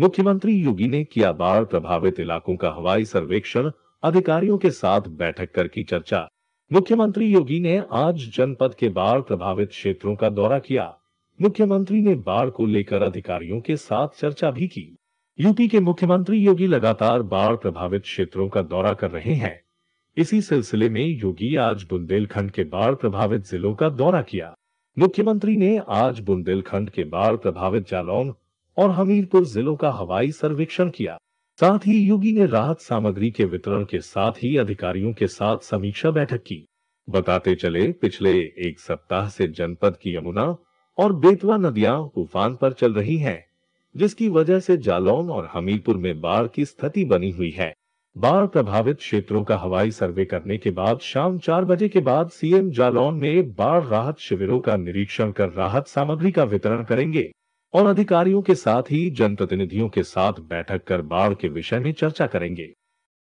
मुख्यमंत्री योगी ने किया बाढ़ प्रभावित इलाकों का हवाई सर्वेक्षण अधिकारियों के साथ बैठक कर की चर्चा मुख्यमंत्री योगी ने आज जनपद के बाढ़ प्रभावित क्षेत्रों का दौरा किया मुख्यमंत्री ने बाढ़ को लेकर अधिकारियों के साथ चर्चा भी की यूपी के मुख्यमंत्री योगी लगातार बाढ़ प्रभावित क्षेत्रों का दौरा कर रहे हैं इसी सिलसिले में योगी आज बुंदेलखंड के बाढ़ प्रभावित जिलों का दौरा किया मुख्यमंत्री ने आज बुंदेलखंड के बाढ़ प्रभावित जालौन और हमीरपुर जिलों का हवाई सर्वेक्षण किया साथ ही योगी ने राहत सामग्री के वितरण के साथ ही अधिकारियों के साथ समीक्षा बैठक की बताते चले पिछले एक सप्ताह से जनपद की यमुना और बेतवा नदियां उफान पर चल रही हैं, जिसकी वजह से जालौन और हमीरपुर में बाढ़ की स्थिति बनी हुई है बाढ़ प्रभावित क्षेत्रों का हवाई सर्वे करने के बाद शाम चार बजे के बाद सीएम जालौन में बाढ़ राहत शिविरों का निरीक्षण कर राहत सामग्री का वितरण करेंगे और अधिकारियों के साथ ही जनप्रतिनिधियों के साथ बैठक कर बाढ़ के विषय में चर्चा करेंगे